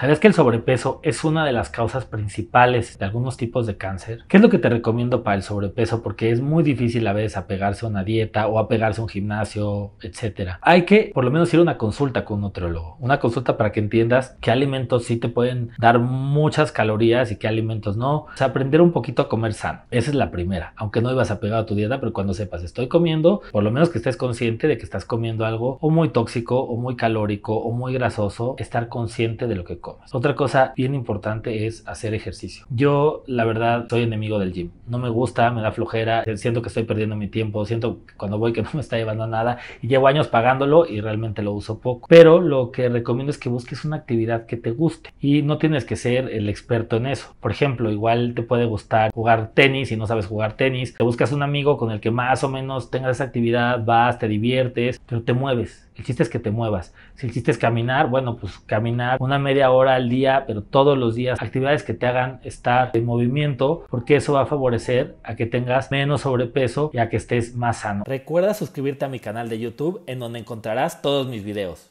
¿Sabes que el sobrepeso es una de las causas principales de algunos tipos de cáncer? ¿Qué es lo que te recomiendo para el sobrepeso? Porque es muy difícil a veces apegarse a una dieta o apegarse a un gimnasio, etc. Hay que por lo menos ir a una consulta con un nutriólogo. Una consulta para que entiendas qué alimentos sí te pueden dar muchas calorías y qué alimentos no. O sea, aprender un poquito a comer sano. Esa es la primera. Aunque no ibas apegado a tu dieta, pero cuando sepas estoy comiendo, por lo menos que estés consciente de que estás comiendo algo o muy tóxico o muy calórico o muy grasoso, estar consciente de lo que comes. Otra cosa bien importante es hacer ejercicio. Yo, la verdad, soy enemigo del gym. No me gusta, me da flojera, siento que estoy perdiendo mi tiempo, siento que cuando voy que no me está llevando nada y llevo años pagándolo y realmente lo uso poco. Pero lo que recomiendo es que busques una actividad que te guste y no tienes que ser el experto en eso. Por ejemplo, igual te puede gustar jugar tenis y no sabes jugar tenis, te buscas un amigo con el que más o menos tengas esa actividad, vas, te diviertes, pero te mueves el chiste es que te muevas. Si el chiste es caminar, bueno, pues caminar una media hora al día, pero todos los días. Actividades que te hagan estar en movimiento, porque eso va a favorecer a que tengas menos sobrepeso y a que estés más sano. Recuerda suscribirte a mi canal de YouTube, en donde encontrarás todos mis videos.